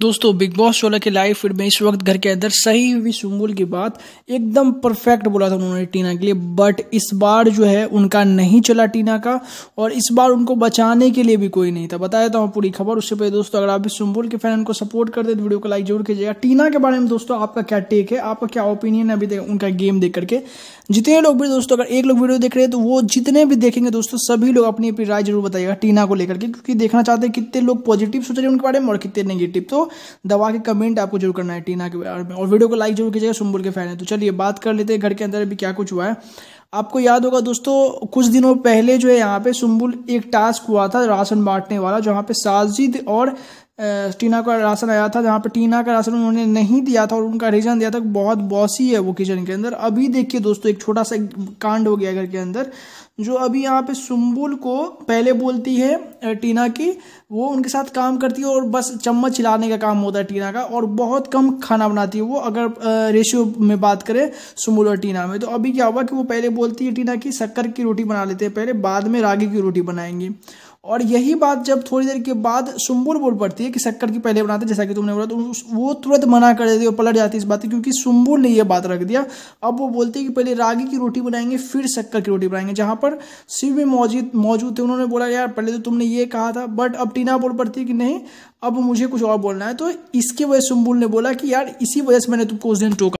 दोस्तों big boss सोलह के लाइव फीड में इस वक्त घर के अंदर सही हुई सुंगुल की बात एकदम परफेक्ट बोला था उन्होंने टीना के लिए बट इस बार जो है उनका नहीं चला टीना का और इस बार उनको बचाने के लिए भी कोई नहीं था बताया था हूँ पूरी खबर उससे पहले दोस्तों अगर आप भी सुंबुल के फैन उनको सपोर्ट कर दे तो वीडियो को लाइक जरूर कीजिएगा टीना के बारे में दोस्तों आपका क्या टेक है आपका क्या ओपिनियन है अभी उनका गेम देख करके जितने लोग भी दोस्तों अगर एक लोग वीडियो देख रहे हैं तो वो जितने भी देखेंगे दोस्तों सभी लोग अपनी अपनी राय जरूर बताइएगा टीना को लेकर के क्योंकि देखना चाहते हैं कितने लोग पॉजिटिव सोच रहे हैं उनके बारे में और कितने नेगेटिव तो दवा के कमेंट आपको जरूर करना है टीना के बारे में और वीडियो को लाइक जरूर कीजिएगा सुम्बुल के फैन है तो चलिए बात कर लेते हैं घर के अंदर अभी क्या कुछ हुआ है आपको याद होगा दोस्तों कुछ दिनों पहले जो है यहाँ पे सुम्बुल एक टास्क हुआ था राशन बांटने वाला जहाँ पे साजिद और टीना का राशन आया था जहाँ पर टीना का राशन उन्होंने नहीं दिया था और उनका रीज़न दिया था बहुत बॉसी है वो किचन के अंदर अभी देखिए दोस्तों एक छोटा सा कांड हो गया घर के अंदर जो अभी यहाँ पे सुम्बुल को पहले बोलती है टीना की वो उनके साथ काम करती है और बस चम्मच चिलाने का काम होता है टीना का और बहुत कम खाना बनाती है वो अगर रेशियो में बात करें सुम्बुल और टीना में तो अभी क्या हुआ कि वो पहले बोलती है टीना की शक्कर की रोटी बना लेते हैं पहले बाद में रागी की रोटी बनाएंगी और यही बात जब थोड़ी देर के बाद सुम्बुल बोल पड़ती है कि शक्कर की पहले बनाते जैसा कि तुमने बोला तो वो तुरंत मना कर देती है पलट जाती है इस बात की क्योंकि सुम्बुल ने ये बात रख दिया अब वो बोलती है कि पहले रागी की रोटी बनाएंगे फिर शक्कर की रोटी बनाएंगे जहाँ पर शिव भी मौजूद मौजूद थे उन्होंने बोला यार पहले तो तुमने ये कहा था बट अब टीना बोल पड़ती है कि नहीं अब मुझे कुछ और बोलना है तो इसकी वजह सुम्बुल ने बोला कि यार इसी वजह से मैंने तुमको उस दिन टोका